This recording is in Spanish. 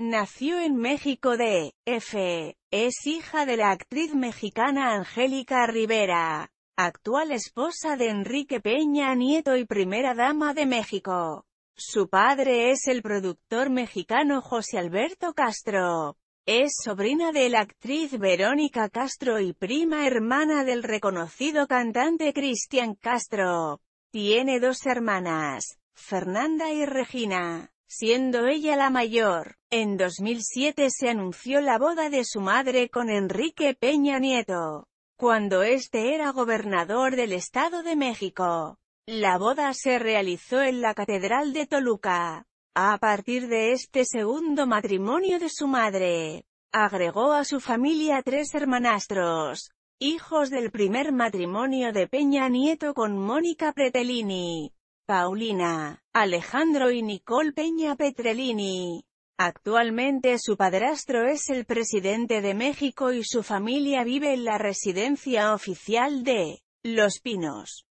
Nació en México de F. Es hija de la actriz mexicana Angélica Rivera, actual esposa de Enrique Peña Nieto y primera dama de México. Su padre es el productor mexicano José Alberto Castro. Es sobrina de la actriz Verónica Castro y prima hermana del reconocido cantante Cristian Castro. Tiene dos hermanas, Fernanda y Regina siendo ella la mayor. En 2007 se anunció la boda de su madre con Enrique Peña Nieto, cuando este era gobernador del Estado de México. La boda se realizó en la Catedral de Toluca. A partir de este segundo matrimonio de su madre, agregó a su familia tres hermanastros, hijos del primer matrimonio de Peña Nieto con Mónica Pretelini. Paulina, Alejandro y Nicole Peña Petrelini. Actualmente su padrastro es el presidente de México y su familia vive en la residencia oficial de Los Pinos.